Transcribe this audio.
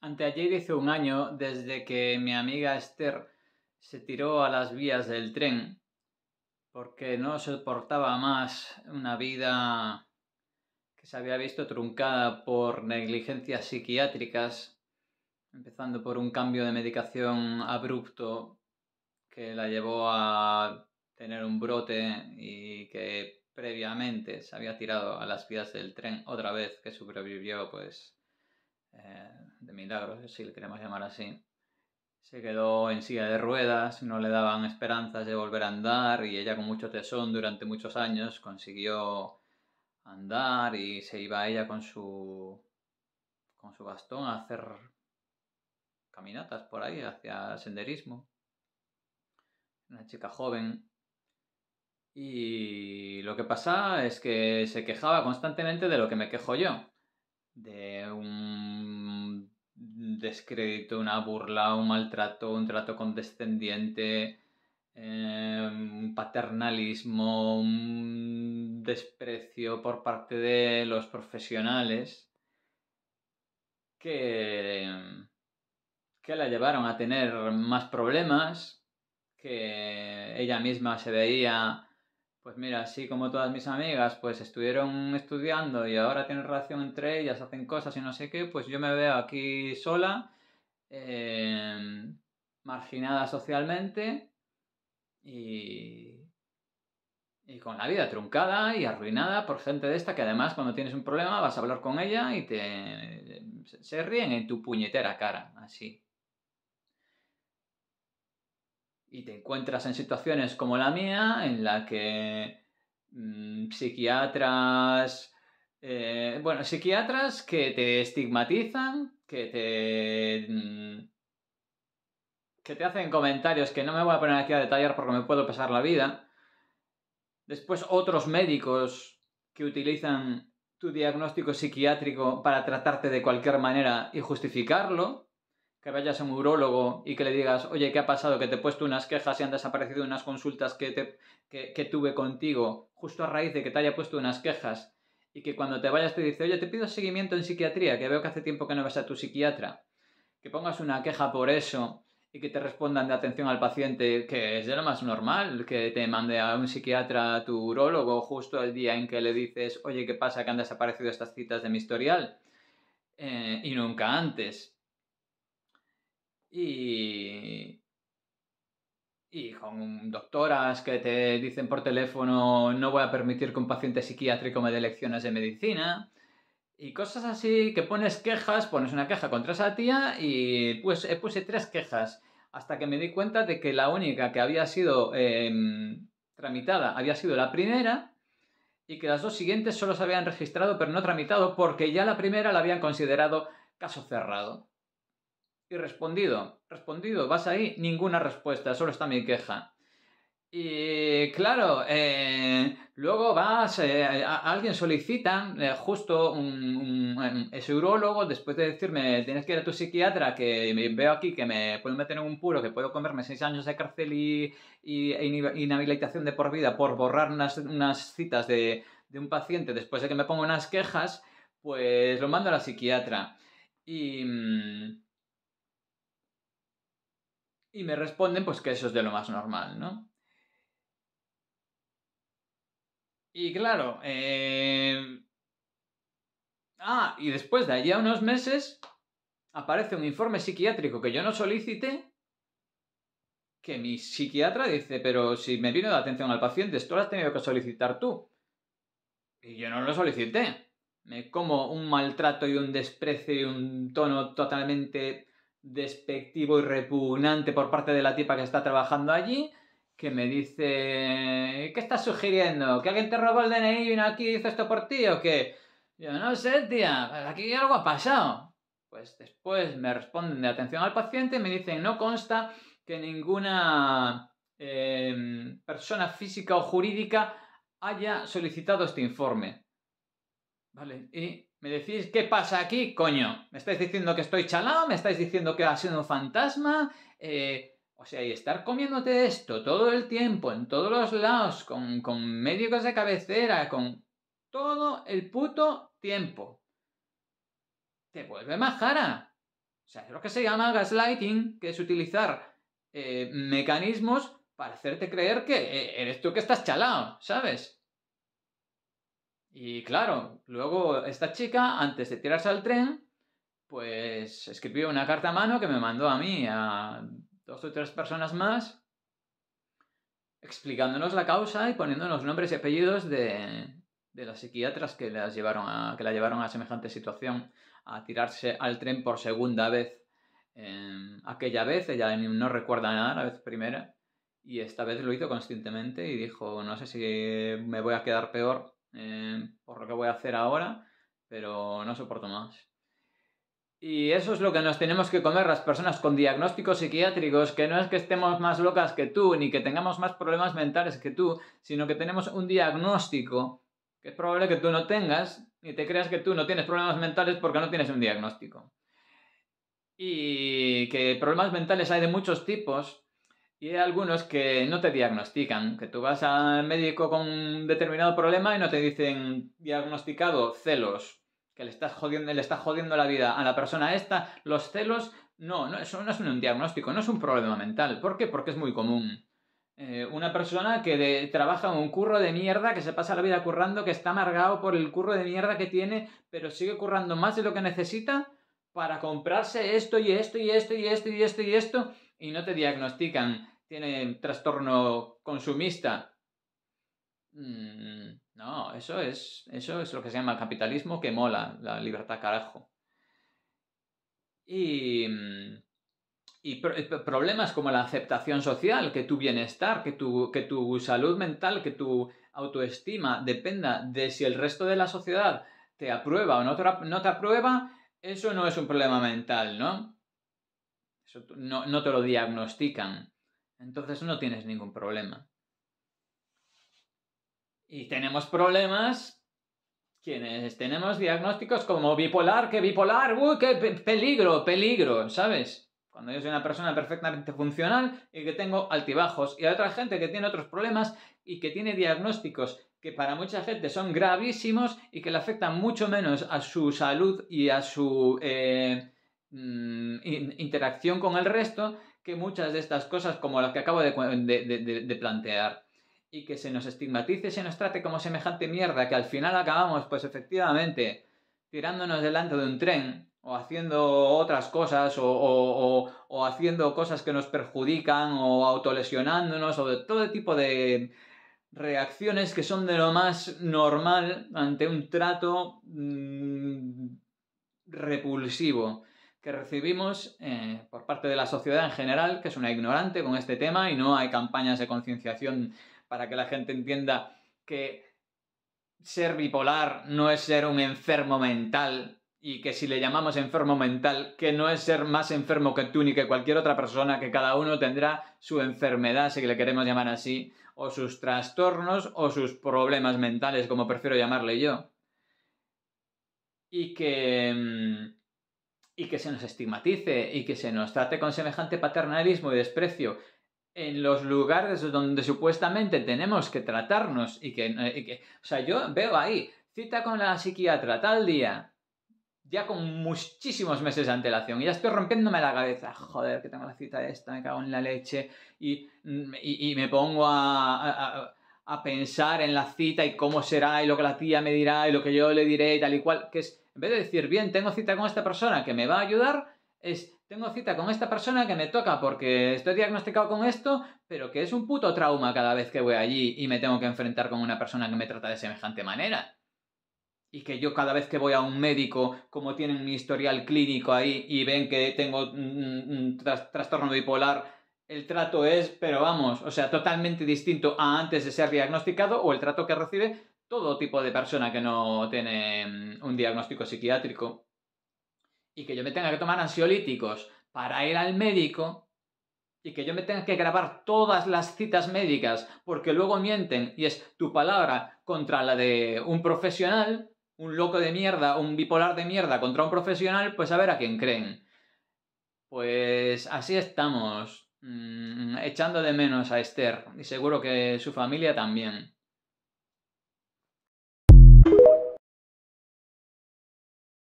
Anteayer hizo un año desde que mi amiga Esther se tiró a las vías del tren porque no soportaba más una vida que se había visto truncada por negligencias psiquiátricas, empezando por un cambio de medicación abrupto que la llevó a tener un brote y que previamente se había tirado a las vías del tren otra vez que sobrevivió pues eh, de milagros, si le queremos llamar así. Se quedó en silla de ruedas, no le daban esperanzas de volver a andar y ella con mucho tesón durante muchos años consiguió andar y se iba ella con su con su bastón a hacer caminatas por ahí hacia senderismo. Una chica joven. Y lo que pasa es que se quejaba constantemente de lo que me quejo yo, de un descrédito, una burla, un maltrato, un trato condescendiente, un em, paternalismo, un desprecio por parte de los profesionales que la llevaron a tener más problemas, que ella misma se veía pues mira, así como todas mis amigas, pues estuvieron estudiando y ahora tienen relación entre ellas, hacen cosas y no sé qué, pues yo me veo aquí sola, em, marginada socialmente y, y con la vida truncada y arruinada por gente de esta que además cuando tienes un problema vas a hablar con ella y te se ríen en tu puñetera cara, así y te encuentras en situaciones como la mía, en la que mm, psiquiatras, eh, bueno, psiquiatras que te estigmatizan, que te... Mm, que te hacen comentarios que no me voy a poner aquí a detallar porque me puedo pesar la vida. Después otros médicos que utilizan tu diagnóstico psiquiátrico para tratarte de cualquier manera y justificarlo que vayas a un urólogo y que le digas, oye, ¿qué ha pasado? Que te he puesto unas quejas y han desaparecido unas consultas que, te, tuve contigo, justo a raíz de que te haya puesto unas quejas, y que cuando te vayas te dice, oye, te pido seguimiento en psiquiatría, que veo que hace tiempo que no vas a tu psiquiatra, que pongas una queja por eso y que te respondan de atención al paciente, que es de lo más normal, que te mande a un psiquiatra, a tu urólogo, justo el día en que le dices, oye, ¿qué pasa que han desaparecido estas citas de mi historial? Eh, y nunca antes y, y con doctoras que te dicen por teléfono no voy a permitir que un paciente psiquiátrico me dé lecciones de medicina y cosas así que pones quejas, pones una queja contra esa tía y pues eh, puse tres quejas hasta que me di cuenta de que la única que había sido em, tramitada había sido la primera y que las dos siguientes solo se habían registrado pero no tramitado porque ya la primera la habían considerado caso cerrado. Y respondido, respondido, vas ahí, ninguna respuesta, solo está mi queja. Y claro, eh, luego vas, eh, alguien solicita, eh, justo un, ese urólogo, después de decirme, tienes que ir a tu psiquiatra, que me veo aquí que me pueden meter en un puro, que puedo comerme seis años de cárcel y, y e inhabilitación de por vida por borrar unas, citas de, un paciente después de que me ponga unas quejas, pues lo mando a la psiquiatra. Y... Mm, y me responden pues que eso es de lo más normal, ¿no? Y claro, eh, Ah, y después de allí a unos meses aparece un informe psiquiátrico que yo no solicité, que mi psiquiatra dice, pero si me vino de atención al paciente, esto lo has tenido que solicitar tú. Y yo no lo solicité. Me como un maltrato y un desprecio y un tono totalmente despectivo y repugnante por parte de la tipa que está trabajando allí, que me dice, ¿qué estás sugiriendo? ¿Que alguien te robó el DNI y vino aquí y hizo esto por ti o qué? Yo no sé, tía, aquí algo ha pasado. Pues después me responden de atención al paciente y me dicen, no consta que ninguna eh, persona física o jurídica haya solicitado este informe. Vale, y me decís, ¿qué pasa aquí, coño? ¿Me estáis diciendo que estoy chalado? ¿Me estáis diciendo que ha sido un fantasma? Eh, o sea, y estar comiéndote esto todo el tiempo, en todos los lados, con, médicos de cabecera, con todo el puto tiempo. Te vuelve más O sea, es lo que se llama gaslighting, que es utilizar eh, mecanismos para hacerte creer que eh, eres tú que estás chalado, ¿sabes? Y claro, luego esta chica, antes de tirarse al tren, pues escribió una carta a mano que me mandó a mí, a dos o tres personas más, explicándonos la causa y poniéndonos nombres y apellidos de, las psiquiatras que, llevaron a, que la llevaron a semejante situación, a tirarse al tren por segunda vez. aquella vez ella no recuerda nada, la vez primera, y esta vez lo hizo conscientemente y dijo, no sé si me voy a quedar peor eh, por lo que voy a hacer ahora, pero no soporto más. Y eso es lo que nos tenemos que comer las personas con diagnósticos psiquiátricos, que no es que estemos más locas que tú, ni que tengamos más problemas mentales que tú, sino que tenemos un diagnóstico que es probable que tú no tengas, ni te creas que tú no tienes problemas mentales porque no tienes un diagnóstico. Y que problemas mentales hay de muchos tipos, y hay algunos que no te diagnostican, que tú vas al médico con un determinado problema y no te dicen diagnosticado celos, que le estás jodiendo, le está jodiendo la vida a la persona esta, los celos, no, no, eso no es un diagnóstico, no es un problema mental. ¿Por qué? Porque es muy común. Eh, una persona que trabaja en un curro de mierda, que se pasa la vida currando, que está amargado por el curro de mierda que tiene, pero sigue currando más de lo que necesita, para comprarse esto y esto y esto y esto y esto y esto y no te diagnostican, tienen trastorno consumista. Mm, no, eso es, eso es lo que se llama capitalismo que mola, la libertad carajo. Y, mm, y eh, problemas como la aceptación social, que tu bienestar, que tu, que tu salud mental, que tu autoestima dependa de si el resto de la sociedad te aprueba o no te aprueba, eso no es un problema mental, ¿no? Eso no, te lo diagnostican. Entonces no tienes ningún problema. Y tenemos problemas quienes tenemos diagnósticos como bipolar, que bipolar, uy, qué peligro, peligro, ¿sabes? Cuando yo soy una persona perfectamente funcional y que tengo altibajos, y hay otra gente que tiene otros problemas y que tiene diagnósticos que para mucha gente son gravísimos y que le afectan mucho menos a su salud y a su eh, mm, interacción con el resto que muchas de estas cosas como las que acabo de, plantear. Y que se nos estigmatice, se nos trate como semejante mierda, que al final acabamos, pues efectivamente, tirándonos delante de un tren o haciendo otras cosas o, o haciendo cosas que nos perjudican o autolesionándonos o de todo tipo de, reacciones que son de lo más normal ante un trato mm, repulsivo que recibimos eh, por parte de la sociedad en general, que es una ignorante con este tema y no hay campañas de concienciación para que la gente entienda que ser bipolar no es ser un enfermo mental y que si le llamamos enfermo mental, que no es ser más enfermo que tú ni que cualquier otra persona, que cada uno tendrá su enfermedad, si le queremos llamar así, o sus trastornos o sus problemas mentales, como prefiero llamarle yo. Y que, mm, y que se nos estigmatice y que se nos trate con semejante paternalismo y desprecio en los lugares donde supuestamente tenemos que tratarnos y que, eh, o sea, yo veo ahí, cita con la psiquiatra tal día, ya con muchísimos meses de antelación. Y ya estoy rompiéndome la cabeza. Joder, que tengo la cita esta, me cago en la leche. Y, mm, me pongo a, a, pensar en la cita y cómo será y lo que la tía me dirá y lo que yo le diré y tal y cual. Que es, en vez de decir, bien, tengo cita con esta persona que me va a ayudar, es, tengo cita con esta persona que me toca porque estoy diagnosticado con esto, pero que es un puto trauma cada vez que voy allí y me tengo que enfrentar con una persona que me trata de semejante manera y que yo cada vez que voy a un médico, como tienen mi historial clínico ahí y ven que tengo un trastorno bipolar, el trato es, pero vamos, o sea, totalmente distinto a antes de ser diagnosticado o el trato que recibe todo tipo de persona que no tiene mm, un diagnóstico psiquiátrico. Y que yo me tenga que tomar ansiolíticos para ir al médico y que yo me tenga que grabar todas las citas médicas porque luego mienten y es tu palabra contra la de un profesional, un loco de mierda, un bipolar de mierda contra un profesional, pues a ver a quién creen. Pues así estamos, mm, echando de menos a Esther y seguro que su familia también.